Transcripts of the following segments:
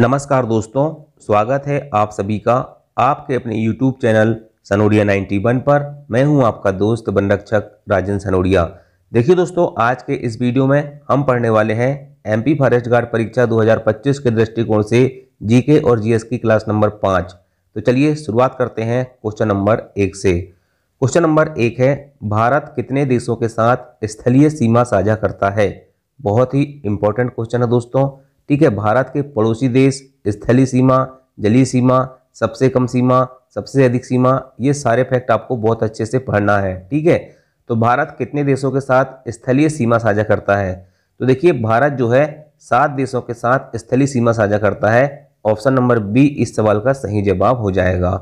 नमस्कार दोस्तों स्वागत है आप सभी का आपके अपने यूट्यूब चैनल सनोडिया 91 पर मैं हूं आपका दोस्त वन रक्षक राजन सनोडिया देखिए दोस्तों आज के इस वीडियो में हम पढ़ने वाले हैं एमपी फॉरेस्ट गार्ड परीक्षा 2025 के दृष्टिकोण से जीके और जीएस की क्लास नंबर पाँच तो चलिए शुरुआत करते हैं क्वेश्चन नंबर एक से क्वेश्चन नंबर एक है भारत कितने देशों के साथ स्थलीय सीमा साझा करता है बहुत ही इंपॉर्टेंट क्वेश्चन है दोस्तों ठीक है भारत के पड़ोसी देश स्थलीय सीमा जलीय सीमा सबसे कम सीमा सबसे अधिक सीमा ये सारे फैक्ट आपको बहुत अच्छे से पढ़ना है ठीक है तो भारत कितने देशों के साथ स्थलीय सीमा साझा करता है तो देखिए भारत जो है सात देशों के साथ स्थलीय सीमा साझा करता है ऑप्शन नंबर बी इस सवाल का सही जवाब हो जाएगा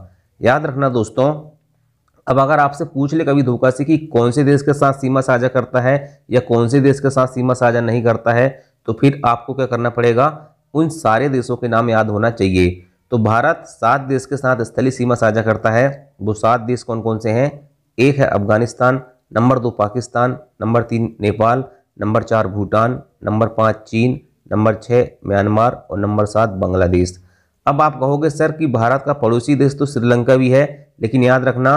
याद रखना दोस्तों अब अगर आपसे पूछ ले कभी धोखा से कि कौन से देश के साथ सीमा साझा करता है या कौन से देश के साथ सीमा साझा नहीं करता है तो फिर आपको क्या करना पड़ेगा उन सारे देशों के नाम याद होना चाहिए तो भारत सात देश के साथ स्थलीय सीमा साझा करता है वो सात देश कौन कौन से हैं एक है अफगानिस्तान नंबर दो पाकिस्तान नंबर तीन नेपाल नंबर चार भूटान नंबर पाँच चीन नंबर छः म्यांमार और नंबर सात बांग्लादेश अब आप कहोगे सर कि भारत का पड़ोसी देश तो श्रीलंका भी है लेकिन याद रखना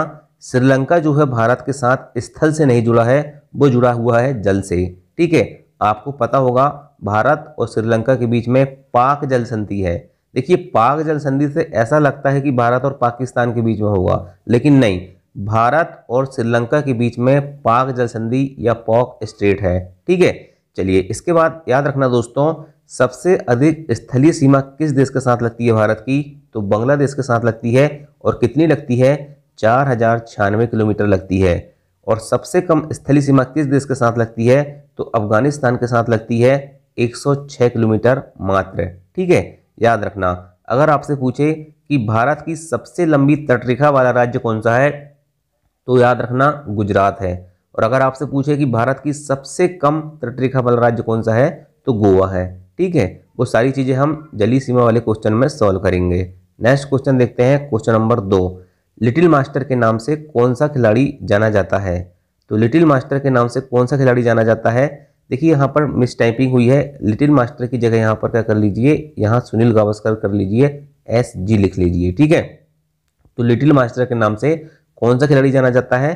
श्रीलंका जो है भारत के साथ स्थल से नहीं जुड़ा है वो जुड़ा हुआ है जल से ठीक है आपको पता होगा भारत और श्रीलंका के बीच में पाक जल संधि है देखिए पाक जल संधि से ऐसा लगता है कि भारत और पाकिस्तान के बीच में होगा लेकिन नहीं भारत और श्रीलंका के बीच में पाक जल संधि या पॉक स्टेट है ठीक है चलिए इसके बाद याद रखना दोस्तों सबसे अधिक स्थलीय सीमा किस देश के साथ लगती है भारत की तो बांग्लादेश के साथ लगती है और कितनी लगती है चार हजार छियानवे किलोमीटर लगती है और सबसे कम स्थलीय सीमा किस देश के साथ लगती है तो अफगानिस्तान के साथ लगती है 106 किलोमीटर मात्र ठीक है याद रखना अगर आपसे पूछे कि भारत की सबसे लंबी तटरेखा वाला राज्य कौन सा है तो याद रखना गुजरात है और अगर आपसे पूछे कि भारत की सबसे कम तटरेखा वाला राज्य कौन सा है तो गोवा है ठीक है वो सारी चीज़ें हम जली सीमा वाले क्वेश्चन में सॉल्व करेंगे नेक्स्ट क्वेश्चन देखते हैं क्वेश्चन नंबर दो लिटिल मास्टर के नाम से कौन सा खिलाड़ी जाना जाता है तो लिटिल मास्टर के नाम से कौन सा खिलाड़ी जाना जाता है देखिए यहाँ पर मिस टाइपिंग हुई है लिटिल मास्टर की जगह यहाँ पर क्या कर लीजिए यहाँ सुनील गावस्कर कर लीजिए एस जी लिख लीजिए ठीक है तो लिटिल मास्टर के नाम से कौन सा खिलाड़ी जाना जाता है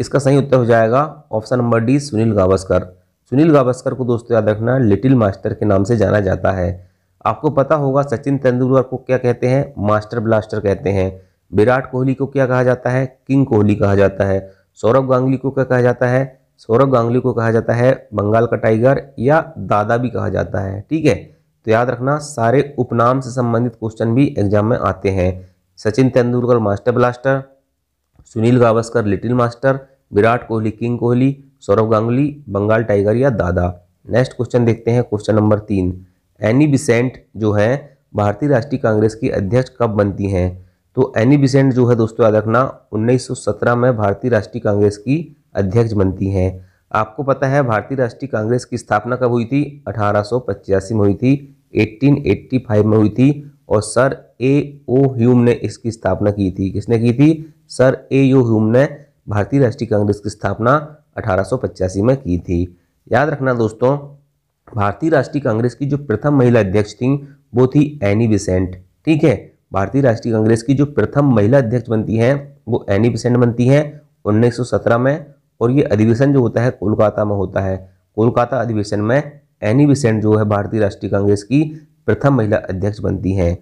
इसका सही उत्तर हो जाएगा option number D Sunil Gavaskar Sunil Gavaskar को दोस्तों याद रखना लिटिल मास्टर के नाम से जाना जाता है आपको पता होगा सचिन तेंदुलकर को क्या कहते हैं मास्टर ब्लास्टर कहते हैं विराट कोहली को क्या कहा जाता है किंग कोहली कहा जाता है सौरभ गांगुली को क्या कहा जाता है सौरभ गांगुली को कहा जाता है बंगाल का टाइगर या दादा भी कहा जाता है ठीक है तो याद रखना सारे उपनाम से संबंधित क्वेश्चन भी एग्जाम में आते हैं Sachin Tendulkar master blaster Sunil Gavaskar little master Virat Kohli king Kohli Sourav Ganguly Bengal tiger या दादा नेक्स्ट क्वेश्चन देखते हैं क्वेश्चन नंबर तीन एनी बिसेंट जो है भारतीय राष्ट्रीय कांग्रेस की अध्यक्ष कब बनती हैं तो एनी बिसेंट जो है दोस्तों याद रखना 1917 में भारतीय राष्ट्रीय कांग्रेस की अध्यक्ष बनती हैं आपको पता है भारतीय राष्ट्रीय कांग्रेस की स्थापना कब हुई थी अठारह में हुई थी 1885 में हुई थी और सर ए ओ ह्यूम ने इसकी स्थापना की थी किसने की थी सर ए ओ ह्यूम ने भारतीय राष्ट्रीय कांग्रेस की स्थापना अठारह में की थी याद रखना दोस्तों भारतीय राष्ट्रीय कांग्रेस की जो प्रथम महिला अध्यक्ष थी वो थी एनी बिसेंट ठीक है भारतीय राष्ट्रीय कांग्रेस की जो प्रथम महिला अध्यक्ष बनती हैं वो एनी बिसेंट बनती हैं 1917 में और ये अधिवेशन जो होता है कोलकाता में होता है कोलकाता अधिवेशन में एनी विसेंट जो है भारतीय राष्ट्रीय कांग्रेस की प्रथम महिला अध्यक्ष बनती हैं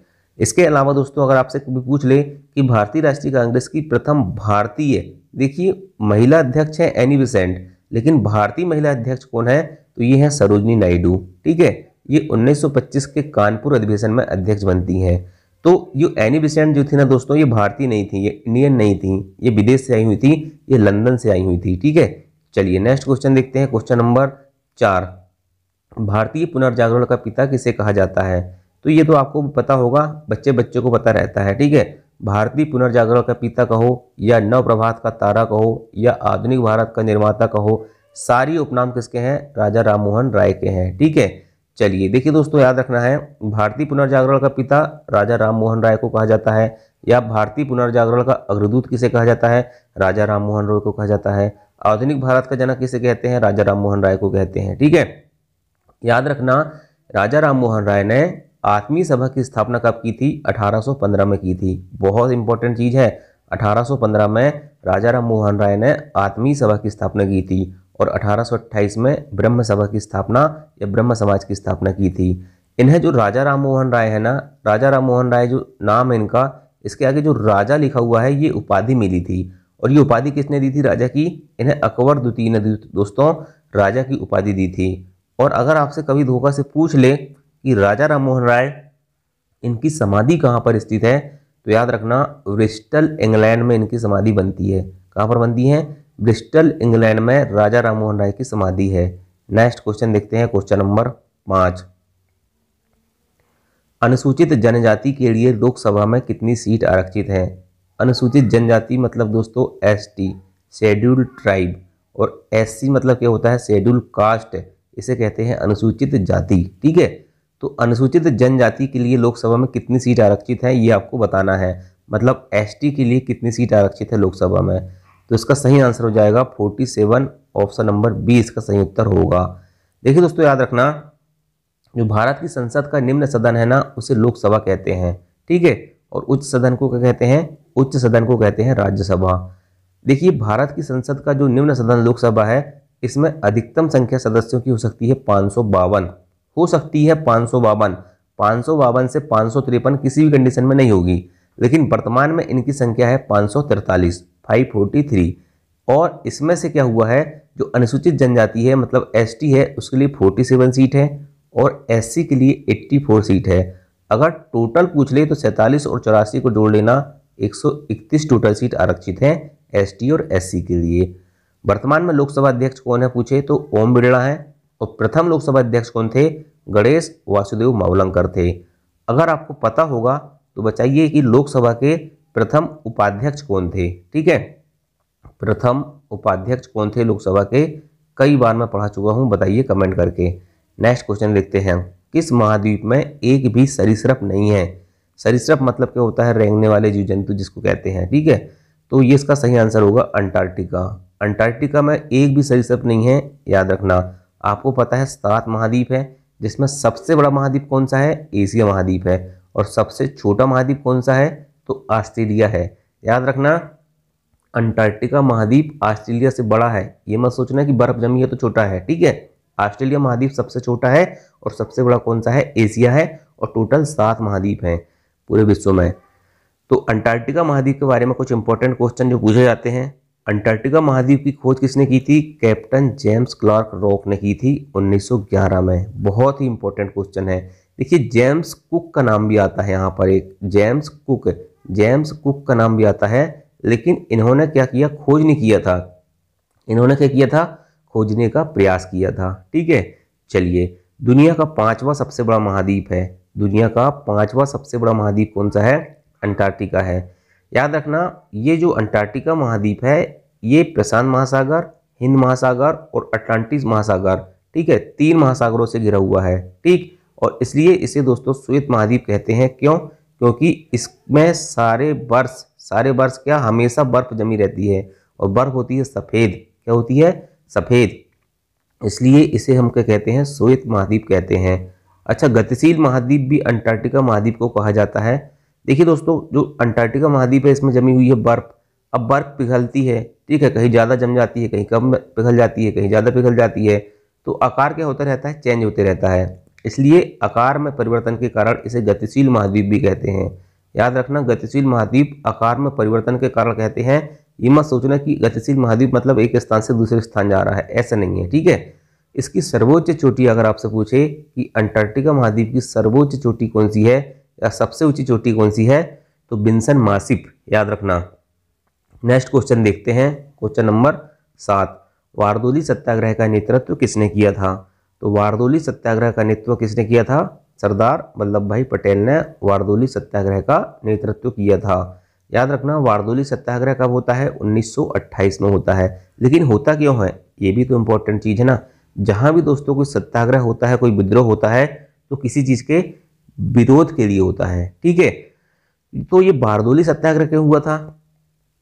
इसके अलावा दोस्तों अगर आपसे कभी पूछ ले कि भारतीय राष्ट्रीय कांग्रेस की प्रथम भारतीय देखिए महिला अध्यक्ष है एनी विसेंट लेकिन भारतीय महिला अध्यक्ष कौन है तो ये है सरोजनी नायडू ठीक है ये 1925 के कानपुर अधिवेशन में अध्यक्ष बनती हैं तो ये एनी बिसेंट जो थी ना दोस्तों ये भारतीय नहीं थी ये इंडियन नहीं थी ये विदेश से आई हुई थी ये लंदन से आई हुई थी ठीक है चलिए नेक्स्ट क्वेश्चन देखते हैं क्वेश्चन नंबर चार भारतीय पुनर्जागरण का पिता किसे कहा जाता है तो ये तो आपको पता होगा बच्चे बच्चे को पता रहता है ठीक है भारतीय पुनर्जागरण का पिता कहो या नवप्रभात का तारा कहो या आधुनिक भारत का निर्माता कहो सारी उपनाम किसके हैं राजा राममोहन राय के हैं ठीक है चलिए देखिए दोस्तों याद रखना है भारतीय पुनर्जागरण का पिता राजा राम मोहन राय को कहा जाता है या भारतीय पुनर्जागरण का अग्रदूत किसे कहा जाता है राजा राम मोहन राय को कहा जाता है आधुनिक भारत का जनक किसे कहते हैं राजा राम मोहन राय को कहते हैं ठीक है याद रखना राजा राम मोहन राय ने आत्मीय सभा की स्थापना कब की थी 1815 में की थी बहुत इंपॉर्टेंट चीज़ है 1815 में राजा राम मोहन राय ने आत्मीय सभा की स्थापना की थी और 1828 में ब्रह्म सभा की स्थापना या ब्रह्म समाज की स्थापना की थी इन्हें जो राजा राम मोहन राय है ना राजा राम मोहन राय जो नाम है इनका इसके आगे जो राजा लिखा हुआ है ये उपाधि मिली थी और ये उपाधि किसने दी थी राजा की इन्हें अकबर द्वितीय ने दोस्तों राजा की उपाधि दी थी और अगर आपसे कभी धोखा से पूछ ले कि राजा राम मोहन राय इनकी समाधि कहाँ पर स्थित है तो याद रखना ब्रिस्टल इंग्लैंड में इनकी समाधि बनती है कहाँ पर बनती है ब्रिस्टल इंग्लैंड में राजा राममोहन राय की समाधि है नेक्स्ट क्वेश्चन देखते हैं क्वेश्चन नंबर पाँच अनुसूचित जनजाति के लिए लोकसभा में कितनी सीट आरक्षित हैं अनुसूचित जनजाति मतलब दोस्तों एस टी शेड्यूल ट्राइब और सी मतलब क्या होता है शेड्यूल कास्ट इसे कहते हैं अनुसूचित जाति ठीक है तो अनुसूचित जनजाति के लिए लोकसभा में कितनी सीट आरक्षित है ये आपको बताना है मतलब टी के लिए कितनी सीट आरक्षित है लोकसभा में तो इसका सही आंसर हो जाएगा forty seven option number B इसका सही उत्तर होगा देखिए दोस्तों याद रखना जो भारत की संसद का निम्न सदन है ना उसे लोकसभा कहते हैं ठीक है और उच्च सदन को क्या कहते हैं उच्च सदन को कहते हैं राज्यसभा देखिए भारत की संसद का जो निम्न सदन लोकसभा है इसमें अधिकतम संख्या सदस्यों की हो सकती है पाँच हो सकती है पाँच पाँच से पाँच किसी भी कंडीशन में नहीं होगी लेकिन वर्तमान में इनकी संख्या है पाँच फोर्टी थ्री और इसमें से क्या हुआ है जो अनुसूचित जनजाति है मतलब एस है उसके लिए फोर्टी सेवन सीट है और एस के लिए एट्टी फोर सीट है अगर टोटल पूछ ले तो सैंतालीस और चौरासी को जोड़ लेना एक सौ इकतीस टोटल सीट आरक्षित हैं एस और एस के लिए वर्तमान में लोकसभा अध्यक्ष कौन है पूछे तो ओम बिरला है और प्रथम लोकसभा अध्यक्ष कौन थे गणेश वासुदेव मावलंकर थे अगर आपको पता होगा तो बताइए कि लोकसभा के प्रथम उपाध्यक्ष कौन थे ठीक है प्रथम उपाध्यक्ष कौन थे लोकसभा के कई बार मैं पढ़ा चुका हूं बताइए कमेंट करके नेक्स्ट क्वेश्चन लिखते हैं किस महाद्वीप में एक भी सरिसप नहीं है सरिसप मतलब क्या होता है रेंगने वाले जीव जंतु जिसको कहते हैं ठीक है तो ये इसका सही आंसर होगा अंटार्कटिका अंटार्कटिका में एक भी सरिसप नहीं है याद रखना आपको पता है सात महाद्वीप है जिसमें सबसे बड़ा महाद्वीप कौन सा है एशिया महाद्वीप है और सबसे छोटा महाद्वीप कौन सा है तो ऑस्ट्रेलिया है याद रखना अंटार्कटिका महाद्वीप ऑस्ट्रेलिया से बड़ा है ये मत सोचना कि बर्फ जमी है तो छोटा है ठीक है ऑस्ट्रेलिया महाद्वीप सबसे छोटा है और सबसे बड़ा कौन सा है एशिया है और टोटल सात महाद्वीप हैं पूरे विश्व में तो अंटार्कटिका महाद्वीप के बारे में कुछ इंपॉर्टेंट क्वेश्चन जो पूछे जाते हैं अंटार्कटिका महाद्वीप की खोज किसने की थी कैप्टन जेम्स क्लार्क रॉक ने की थी 1911 में बहुत ही इंपॉर्टेंट क्वेश्चन है देखिए जेम्स कुक का नाम भी आता है यहाँ पर एक जेम्स कुक जेम्स कुक का नाम भी आता है लेकिन इन्होंने क्या किया खोज नहीं किया था इन्होंने क्या किया था खोजने का प्रयास किया था ठीक है चलिए दुनिया का पांचवा सबसे बड़ा महाद्वीप है दुनिया का पांचवा सबसे बड़ा महाद्वीप कौन सा है अंटार्कटिका है याद रखना ये जो अंटार्कटिका महाद्वीप है ये प्रशांत महासागर हिंद महासागर और अटलांटिस महासागर ठीक है तीन महासागरों से घिरा हुआ है ठीक और इसलिए इसे दोस्तों श्वेत महाद्वीप कहते हैं क्यों क्योंकि इसमें सारे वर्ष सारे वर्ष क्या हमेशा बर्फ जमी रहती है और बर्फ होती है सफ़ेद क्या होती है सफ़ेद इसलिए इसे हम क्या कहते हैं श्वेत महाद्वीप कहते हैं अच्छा गतिशील महाद्वीप भी अंटार्कटिका महाद्वीप को कहा जाता है देखिए दोस्तों जो अंटार्कटिका महाद्वीप है इसमें जमी हुई है बर्फ़ अब बर्फ़ पिघलती है ठीक है कहीं ज़्यादा जम जाती है कहीं कम पिघल जाती है कहीं ज़्यादा पिघल जाती है तो आकार क्या होता रहता है चेंज होते रहता है इसलिए आकार में परिवर्तन के कारण इसे गतिशील महाद्वीप भी कहते हैं याद रखना गतिशील महाद्वीप आकार में परिवर्तन के कारण कहते हैं ये मत सोचना कि गतिशील महाद्वीप मतलब एक स्थान से दूसरे स्थान जा रहा है ऐसा नहीं है ठीक है इसकी सर्वोच्च चोटी अगर आपसे पूछे कि अंटार्कटिका महाद्वीप की सर्वोच्च चोटी कौन सी है या सबसे ऊंची चोटी कौन सी है तो बिन्सन मासिप याद रखना नेक्स्ट क्वेश्चन देखते हैं क्वेश्चन नंबर सात वारदोली सत्याग्रह का नेतृत्व किसने किया था तो वारदोली सत्याग्रह का नेतृत्व किसने किया था सरदार वल्लभ भाई पटेल ने वारदोली सत्याग्रह का नेतृत्व किया था याद रखना वारदोली सत्याग्रह कब होता है 1928 में होता है लेकिन होता क्यों है ये भी तो इम्पोर्टेंट चीज़ है ना जहाँ भी दोस्तों कोई सत्याग्रह होता है कोई विद्रोह होता है तो किसी चीज़ के विरोध के लिए होता है ठीक है तो ये बारदोली सत्याग्रह क्यों हुआ था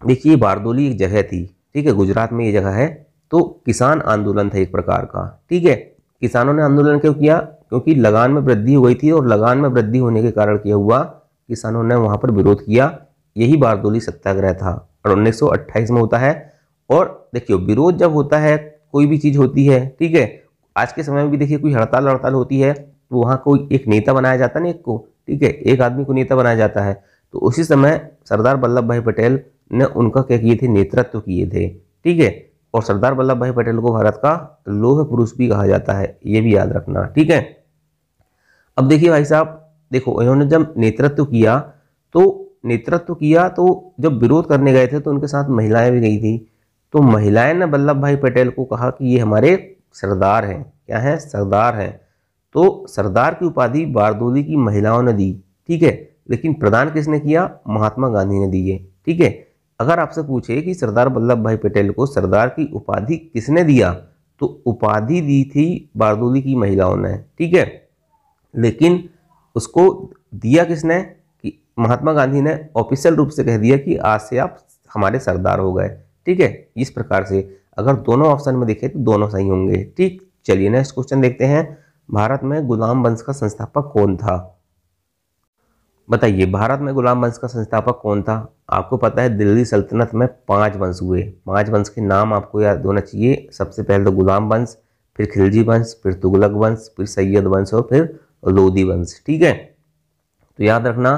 देखिए बारदोली एक जगह थी ठीक है गुजरात में ये जगह है तो किसान आंदोलन था एक प्रकार का ठीक है किसानों ने आंदोलन क्यों किया क्योंकि लगान में वृद्धि हो गई थी और लगान में वृद्धि होने के कारण क्या हुआ किसानों ने वहाँ पर विरोध किया यही बारदोली सत्याग्रह था और उन्नीस में होता है और देखियो विरोध जब होता है कोई भी चीज़ होती है ठीक है आज के समय में भी देखिए कोई हड़ताल हड़ताल होती है तो वहाँ कोई एक नेता बनाया जाता है ना एक को ठीक है एक आदमी को नेता बनाया जाता है तो उसी समय सरदार वल्लभ भाई पटेल ने उनका क्या किए थे नेतृत्व किए थे ठीक है और सरदार वल्लभ भाई पटेल को भारत का लोह पुरुष भी कहा जाता है ये भी याद रखना ठीक है अब देखिए भाई साहब देखो इन्होंने जब नेतृत्व किया तो नेतृत्व किया तो जब विरोध करने गए थे तो उनके साथ महिलाएं भी गई थी तो महिलाएं ने वल्लभ भाई पटेल को कहा कि ये हमारे सरदार हैं क्या हैं सरदार हैं तो सरदार की उपाधि बारदोली की महिलाओं ने दी ठीक है लेकिन प्रदान किसने किया महात्मा गांधी ने दी है ठीक है अगर आपसे पूछे कि सरदार वल्लभ भाई पटेल को सरदार की उपाधि किसने दिया तो उपाधि दी थी बारदोली की महिलाओं ने ठीक है लेकिन उसको दिया किसने कि महात्मा गांधी ने ऑफिशियल रूप से कह दिया कि आज से आप हमारे सरदार हो गए ठीक है इस प्रकार से अगर दोनों ऑप्शन में देखें तो दोनों सही होंगे ठीक चलिए नेक्स्ट क्वेश्चन देखते हैं भारत में गुलाम वंश का संस्थापक कौन था बताइए भारत में गुलाम वंश का संस्थापक कौन था आपको पता है दिल्ली सल्तनत में पांच वंश हुए पांच वंश के नाम आपको याद होना चाहिए सबसे पहले तो गुलाम वंश फिर खिलजी वंश फिर तुगलक वंश फिर सैयद वंश और फिर लोधी वंश ठीक है तो याद रखना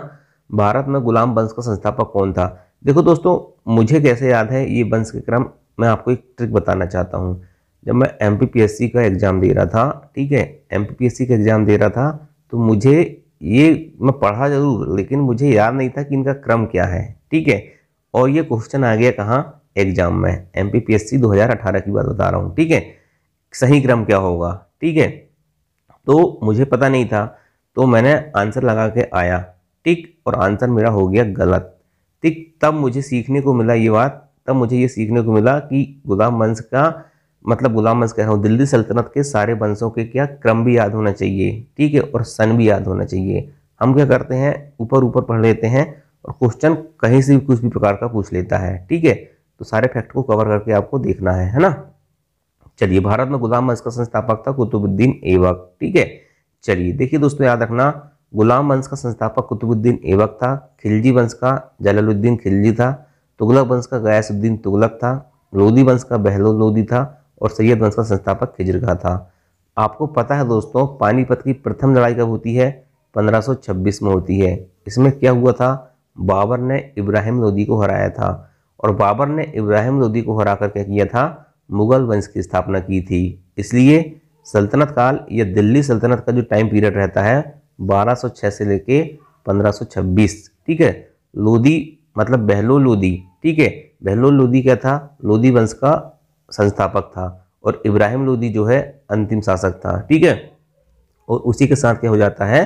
भारत में गुलाम वंश का संस्थापक कौन था देखो दोस्तों मुझे कैसे याद है ये वंश के क्रम मैं आपको एक ट्रिक बताना चाहता हूँ जब मैं एम का एग्ज़ाम दे रहा था ठीक है एम का एग्ज़ाम दे रहा था तो मुझे ये मैं पढ़ा जरूर लेकिन मुझे याद नहीं था कि इनका क्रम क्या है ठीक है और ये क्वेश्चन आ गया कहाँ एग्जाम में M P P S C दो हज़ार अठारह की बात बता रहा हूँ ठीक है सही क्रम क्या होगा ठीक है तो मुझे पता नहीं था तो मैंने आंसर लगा के आया ठीक और आंसर मेरा हो गया गलत ठीक तब मुझे सीखने को मिला ये बात तब मुझे ये सीखने को मिला कि गुलाम वंश का मतलब गुलाम मज कह रहा हूँ दिल्ली सल्तनत के सारे वंशों के क्या क्रम भी याद होना चाहिए ठीक है और सन भी याद होना चाहिए हम क्या करते हैं ऊपर ऊपर पढ़ लेते हैं और क्वेश्चन कहीं से भी कुछ भी प्रकार का पूछ लेता है ठीक है तो सारे फैक्ट को कवर करके आपको देखना है है ना चलिए भारत में गुलाम वंश का संस्थापक था कुतुबुद्दीन एवक ठीक है चलिए देखिए दोस्तों याद रखना गुलाम वंश का संस्थापक कुतुबुद्दीन एवक था खिलजी वंश का जलालुद्दीन खिलजी था तुगलक वंश का गयासुद्दीन तुगलक था लोधी वंश का बहलोल लोधी था और सैयद वंश का संस्थापक खिजरगा था आपको पता है दोस्तों पानीपत की प्रथम लड़ाई कब होती है 1526 में होती है इसमें क्या हुआ था बाबर ने इब्राहिम लोदी को हराया था और बाबर ने इब्राहिम लोदी को हरा कर क्या किया था मुग़ल वंश की स्थापना की थी इसलिए सल्तनत काल या दिल्ली सल्तनत का जो टाइम पीरियड रहता है 1206 से लेके 1526 ठीक है लोदी मतलब बहलो लोदी ठीक है बहलो लोदी क्या था लोदी वंश का संस्थापक था और इब्राहिम लोदी जो है अंतिम शासक था ठीक है और उसी के साथ क्या हो जाता है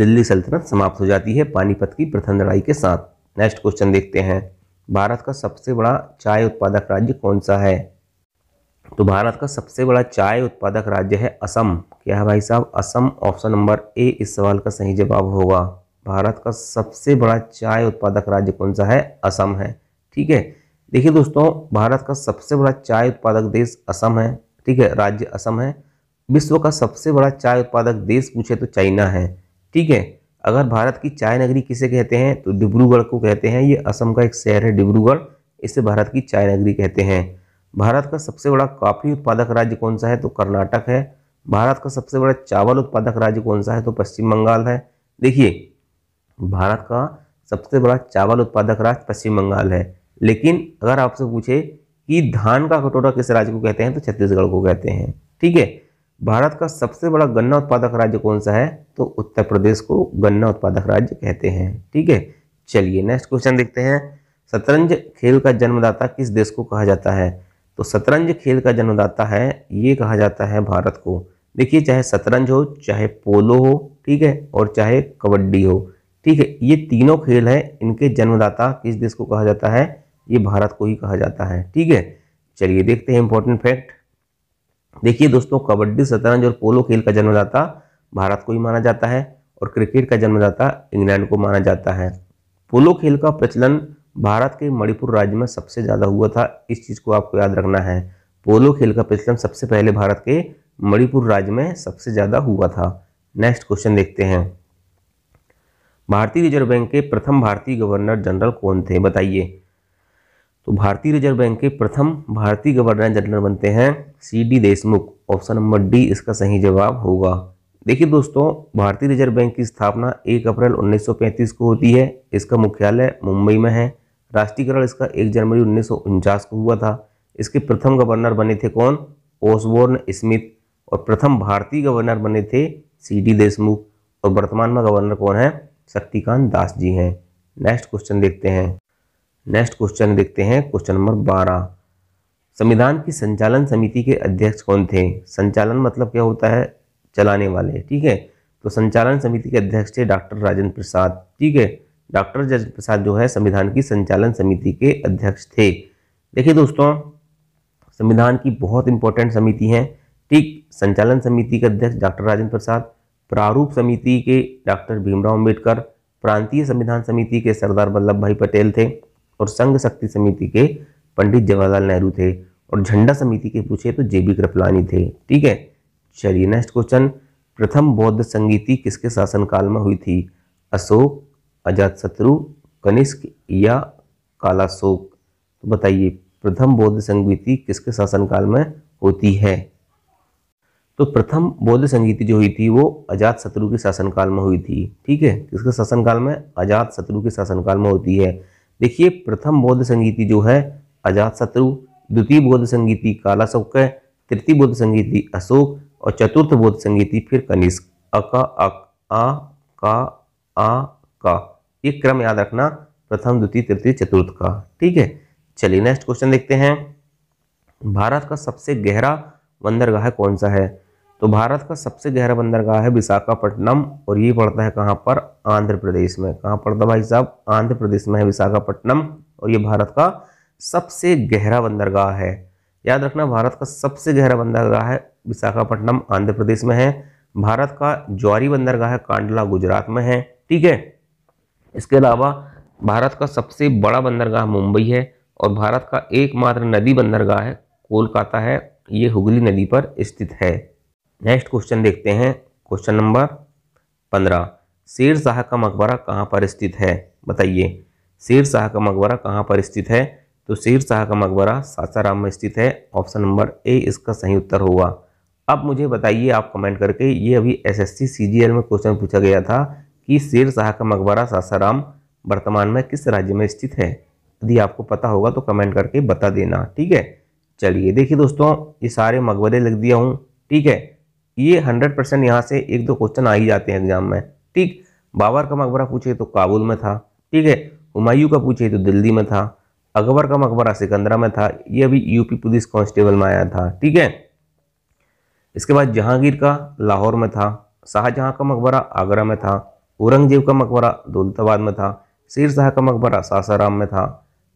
दिल्ली सल्तनत समाप्त हो जाती है पानीपत की प्रथम लड़ाई के साथ नेक्स्ट क्वेश्चन देखते हैं भारत का सबसे बड़ा चाय उत्पादक राज्य कौन सा है तो भारत का सबसे बड़ा चाय उत्पादक राज्य है असम क्या है भाई साहब असम ऑप्शन नंबर ए इस सवाल का सही जवाब होगा भारत का सबसे बड़ा चाय उत्पादक राज्य कौन सा है असम है ठीक है देखिए दोस्तों भारत का सबसे बड़ा चाय उत्पादक देश असम है ठीक है राज्य असम है विश्व का सबसे बड़ा चाय उत्पादक देश पूछे तो चाइना है ठीक है अगर भारत की चाय नगरी किसे कहते हैं तो डिब्रूगढ़ को कहते हैं ये असम का एक शहर है डिब्रूगढ़ इसे भारत की चाय नगरी कहते हैं भारत का सबसे बड़ा कॉफ़ी उत्पादक राज्य कौन सा है तो कर्नाटक है भारत का सबसे बड़ा चावल उत्पादक राज्य कौन सा है तो पश्चिम बंगाल है देखिए भारत का सबसे बड़ा चावल उत्पादक राज्य पश्चिम बंगाल है लेकिन अगर आपसे पूछे कि धान का कटोरा किस राज्य को कहते हैं तो छत्तीसगढ़ को कहते हैं ठीक है भारत का सबसे बड़ा गन्ना उत्पादक राज्य कौन सा है तो उत्तर प्रदेश को गन्ना उत्पादक राज्य कहते हैं ठीक है चलिए नेक्स्ट क्वेश्चन देखते हैं शतरंज खेल का जन्मदाता किस देश को कहा जाता है तो शतरंज खेल का जन्मदाता है ये कहा जाता है भारत को देखिए चाहे शतरंज हो चाहे पोलो हो ठीक है और चाहे कबड्डी हो ठीक है ये तीनों खेल है इनके जन्मदाता किस देश को कहा जाता है ये भारत को ही कहा जाता है ठीक है चलिए देखते हैं इंपॉर्टेंट फैक्ट देखिए दोस्तों कबड्डी शतरंज और पोलो खेल का जन्मदाता भारत को ही माना जाता है और क्रिकेट का जन्मदाता इंग्लैंड को माना जाता है पोलो खेल का प्रचलन भारत के मणिपुर राज्य में सबसे ज़्यादा हुआ था इस चीज़ को आपको याद रखना है पोलो खेल का प्रचलन सबसे पहले भारत के मणिपुर राज्य में सबसे ज़्यादा हुआ था नेक्स्ट क्वेश्चन देखते हैं भारतीय रिजर्व बैंक के प्रथम भारतीय गवर्नर जनरल कौन थे बताइए तो भारतीय रिजर्व बैंक के प्रथम भारतीय गवर्नर जनरल बनते हैं C D Deshmukh option number D इसका सही जवाब होगा देखिए दोस्तों भारतीय रिजर्व बैंक की स्थापना 1 अप्रैल 1935 को होती है इसका मुख्यालय मुंबई में है राष्ट्रीयकरण इसका 1 जनवरी उन्नीस को हुआ था इसके प्रथम गवर्नर बने थे कौन ओसबोर्न स्मिथ और प्रथम भारतीय गवर्नर बने थे सी डी देशमुख और वर्तमान में गवर्नर कौन है शक्तिकांत दास जी हैं नेक्स्ट क्वेश्चन देखते हैं नेक्स्ट क्वेश्चन देखते हैं क्वेश्चन नंबर बारह संविधान की संचालन समिति के अध्यक्ष कौन थे संचालन मतलब क्या होता है चलाने वाले ठीक है तो संचालन समिति के अध्यक्ष थे डॉक्टर राजेंद्र प्रसाद ठीक है डॉक्टर राजेंद्र प्रसाद जो है संविधान की संचालन समिति के अध्यक्ष थे देखिए दोस्तों संविधान की बहुत इंपॉर्टेंट समिति है ठीक संचालन समिति के अध्यक्ष डॉक्टर राजेंद्र प्रसाद प्रारूप समिति के डॉक्टर भीमराव अम्बेडकर प्रांतीय संविधान समिति के सरदार वल्लभ भाई पटेल थे और संघ शक्ति समिति के पंडित जवाहरलाल नेहरू थे और झंडा समिति के पूछे तो जे बी कृपलानी थे ठीक है चलिए नेक्स्ट क्वेश्चन प्रथम बौद्ध संगीति किसके शासनकाल में हुई थी अशोक अजातशत्रु कनिष्क या कालाशोक तो बताइए प्रथम बौद्ध संगीति किसके शासनकाल में होती है तो प्रथम बौद्ध संगीति जो हुई थी वो अजात शत्रु के शासनकाल में हुई थी ठीक है किसके शासनकाल में अजात शत्रु के शासनकाल में होती है देखिए प्रथम बौद्ध संगीति जो है अजात शत्रु द्वितीय बौद्ध संगीति काला सौक्य तृतीय बौद्ध संगीति अशोक और चतुर्थ बौद्ध संगीति फिर कनिष्क अका अक आ का आ का ये क्रम याद रखना प्रथम द्वितीय तृतीय चतुर्थ का ठीक है चलिए नेक्स्ट क्वेश्चन देखते हैं भारत का सबसे गहरा बंदरगाह कौन सा है तो भारत का सबसे गहरा बंदरगाह है विशाखापट्टनम और ये पड़ता है कहाँ पर आंध्र प्रदेश में कहाँ पड़ता है भाई साहब आंध्र प्रदेश में है विशाखापट्टनम और ये भारत का सबसे गहरा बंदरगाह है याद रखना भारत का सबसे गहरा बंदरगाह है विशाखापट्टनम आंध्र प्रदेश में है भारत का ज्वारी बंदरगाह है कांडला गुजरात में है ठीक है इसके अलावा भारत का सबसे बड़ा बंदरगाह मुंबई है और भारत का एकमात्र नदी बंदरगाह है कोलकाता है ये हुगली नदी पर स्थित है नेक्स्ट क्वेश्चन देखते हैं क्वेश्चन नंबर पंद्रह शेर शाह का मकबरा कहाँ पर स्थित है बताइए शेर शाह का मकबरा कहाँ पर स्थित है तो शेर शाह का मकबरा सासाराम में स्थित है ऑप्शन नंबर ए इसका सही उत्तर होगा अब मुझे बताइए आप कमेंट करके ये अभी एसएससी सीजीएल में क्वेश्चन पूछा गया था कि शेर शाह का मकबरा सासाराम वर्तमान में किस राज्य में स्थित है यदि आपको पता होगा तो कमेंट करके बता देना ठीक है चलिए देखिए दोस्तों ये सारे मकबरे लिख दिया हूँ ठीक है ये हंड्रेड परसेंट यहाँ से एक दो क्वेश्चन आ ही जाते हैं एग्जाम में ठीक बाबर का मकबरा पूछे तो काबुल में था ठीक है हुमायूं का पूछे तो दिल्ली में था अकबर का मकबरा सिकंदरा में था ये अभी यूपी पुलिस कांस्टेबल में आया था ठीक है इसके बाद जहांगीर का लाहौर में था शाहजहाँ का मकबरा आगरा में था औरंगजेब का मकबरा दौलताबाद में था शेर शाह का मकबरा सासाराम में था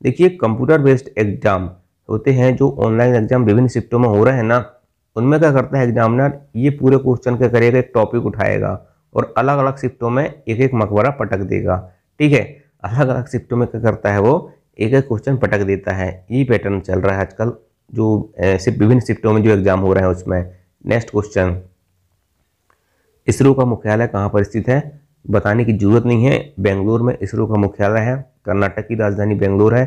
देखिए कंप्यूटर बेस्ड एग्जाम होते हैं जो ऑनलाइन एग्जाम विभिन्न शिफ्टों में हो रहे हैं ना उनमें क्या करता है एग्जामिनर ये पूरे क्वेश्चन के करेगा एक टॉपिक उठाएगा और अलग अलग शिफ्टों में एक एक मकबरा पटक देगा ठीक है अलग अलग शिफ्टों में क्या करता है वो एक एक क्वेश्चन पटक देता है ये पैटर्न चल रहा है आजकल जो सिर्फ विभिन्न शिफ्टों में जो एग्जाम हो रहे हैं उसमें नेक्स्ट क्वेश्चन इसरो का मुख्यालय कहाँ पर स्थित है बताने की जरूरत नहीं है बेंगलोर में इसरो का मुख्यालय है कर्नाटक की राजधानी बेंगलोर है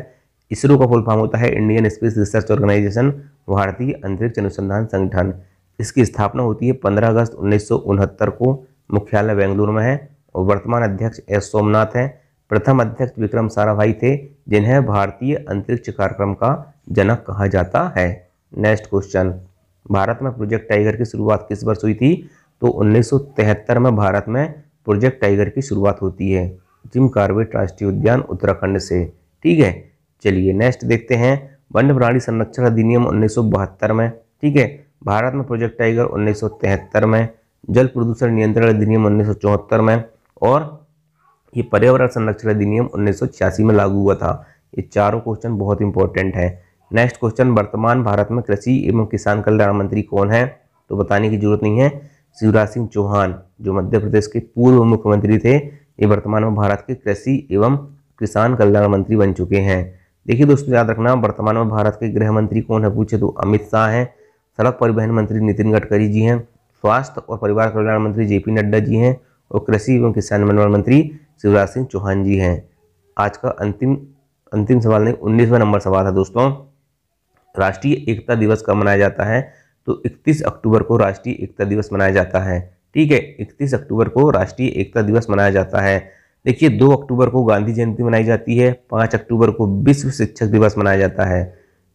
इसरो का फुल फॉर्म होता है इंडियन स्पेस रिसर्च ऑर्गेनाइजेशन भारतीय अंतरिक्ष अनुसंधान संगठन इसकी स्थापना होती है 15 अगस्त उन्नीस को मुख्यालय बेंगलुरु में है और वर्तमान अध्यक्ष एस सोमनाथ हैं प्रथम अध्यक्ष विक्रम साराभाई थे जिन्हें भारतीय अंतरिक्ष कार्यक्रम का जनक कहा जाता है नेक्स्ट क्वेश्चन भारत में प्रोजेक्ट टाइगर की शुरुआत किस वर्ष हुई थी तो 1973 में भारत में प्रोजेक्ट टाइगर की शुरुआत होती है जिम कार्बेट राष्ट्रीय उद्यान उत्तराखंड से ठीक है चलिए नेक्स्ट देखते हैं वन्य प्राणी संरक्षण अधिनियम उन्नीस में ठीक है भारत में प्रोजेक्ट टाइगर उन्नीस में जल प्रदूषण नियंत्रण अधिनियम उन्नीस में और ये पर्यावरण संरक्षण अधिनियम उन्नीस में लागू हुआ था ये चारों क्वेश्चन बहुत इंपॉर्टेंट है नेक्स्ट क्वेश्चन वर्तमान भारत में कृषि एवं किसान कल्याण मंत्री कौन है तो बताने की जरूरत नहीं है शिवराज सिंह चौहान जो मध्य प्रदेश के पूर्व मुख्यमंत्री थे ये वर्तमान में भारत के कृषि एवं किसान कल्याण मंत्री बन चुके हैं देखिए दोस्तों याद रखना वर्तमान में भारत के गृह मंत्री कौन है पूछे तो अमित शाह हैं सड़क परिवहन मंत्री नितिन गडकरी जी हैं स्वास्थ्य और परिवार कल्याण मंत्री जे पी नड्डा जी हैं और कृषि एवं किसान निर्माण मंत्री शिवराज सिंह चौहान जी हैं आज का अंतिम अंतिम सवाल नहीं उन्नीसवा नंबर सवाल है दोस्तों राष्ट्रीय एकता दिवस कब मनाया जाता है तो 31 अक्टूबर को राष्ट्रीय एकता दिवस मनाया जाता है ठीक है 31 अक्टूबर को राष्ट्रीय एकता दिवस मनाया जाता है देखिए दो अक्टूबर को गांधी जयंती मनाई जाती है पाँच अक्टूबर को विश्व शिक्षक दिवस मनाया जाता है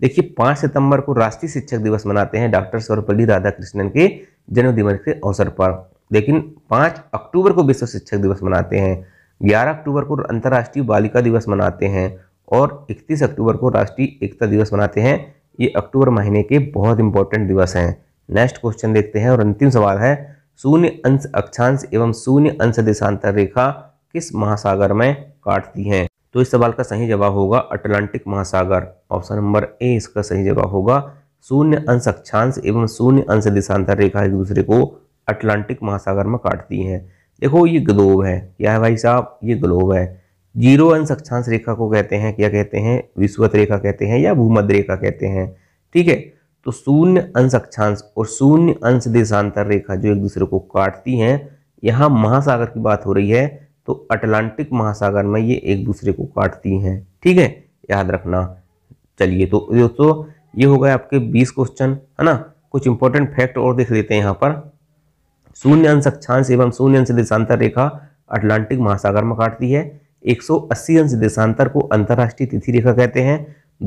देखिए पाँच सितंबर को राष्ट्रीय शिक्षक दिवस मनाते हैं डॉक्टर सर्वपल्ली राधाकृष्णन के जन्मदिवस के अवसर पर लेकिन पाँच अक्टूबर को विश्व शिक्षक दिवस मनाते हैं ग्यारह अक्टूबर को अंतर्राष्ट्रीय बालिका दिवस मनाते हैं और इकतीस अक्टूबर को राष्ट्रीय एकता दिवस मनाते हैं ये अक्टूबर महीने के बहुत इंपॉर्टेंट दिवस हैं नेक्स्ट क्वेश्चन देखते हैं और अंतिम सवाल है शून्य अंश अक्षांश एवं शून्य अंश देशांतर रेखा किस महासागर में काटती है तो इस सवाल का सही जवाब होगा अटलांटिक महासागर ऑप्शन नंबर ए इसका सही जवाब होगा शून्य अंश अक्षांश एवं शून्य अंश दिशांतर रेखा एक दूसरे को अटलांटिक महासागर में काटती है देखो ये ग्लोब है क्या है भाई साहब ये ग्लोब है जीरो अंश अक्षांश रेखा को कहते हैं क्या कहते हैं विश्वत रेखा कहते हैं या भूमध्य रेखा कहते हैं ठीक है तो शून्य अंश अक्षांश और शून्य अंश देशांतर रेखा जो एक दूसरे को काटती हैं यहाँ महासागर की बात हो रही है तो अटलांटिक महासागर में ये एक दूसरे को काटती हैं ठीक है याद रखना चलिए तो दोस्तों ये हो गए आपके 20 क्वेश्चन है ना कुछ इंपॉर्टेंट फैक्ट और देख लेते हैं यहाँ पर शून्य अंश अक्षांश एवं शून्य अंश देशांतर रेखा अटलांटिक महासागर में काटती है 180 अंश देशांतर को अंतर्राष्ट्रीय तिथि रेखा कहते हैं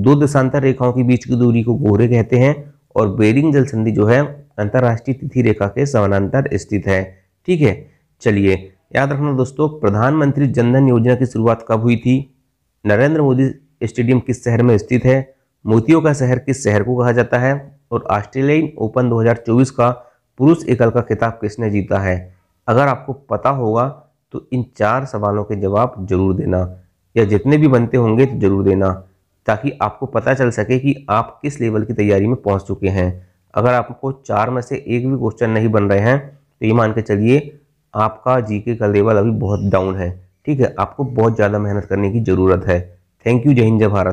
दो देशांतर रेखाओं के बीच की दूरी को गोहरे कहते हैं और बेरिंग जल संधि जो है अंतर्राष्ट्रीय तिथि रेखा के समानांतर स्थित है ठीक है चलिए याद रखना दोस्तों प्रधानमंत्री जनधन योजना की शुरुआत कब हुई थी नरेंद्र मोदी स्टेडियम किस शहर में स्थित है मोतियों का शहर किस शहर को कहा जाता है और ऑस्ट्रेलियन ओपन 2024 का पुरुष एकल का खिताब किसने जीता है अगर आपको पता होगा तो इन चार सवालों के जवाब जरूर देना या जितने भी बनते होंगे तो जरूर देना ताकि आपको पता चल सके कि आप किस लेवल की तैयारी में पहुंच चुके हैं अगर आपको चार में से एक भी क्वेश्चन नहीं बन रहे हैं तो ये मान के चलिए आपका जीके का लेवल अभी बहुत डाउन है ठीक है आपको बहुत ज़्यादा मेहनत करने की ज़रूरत है थैंक यू जय हिंद जय भारत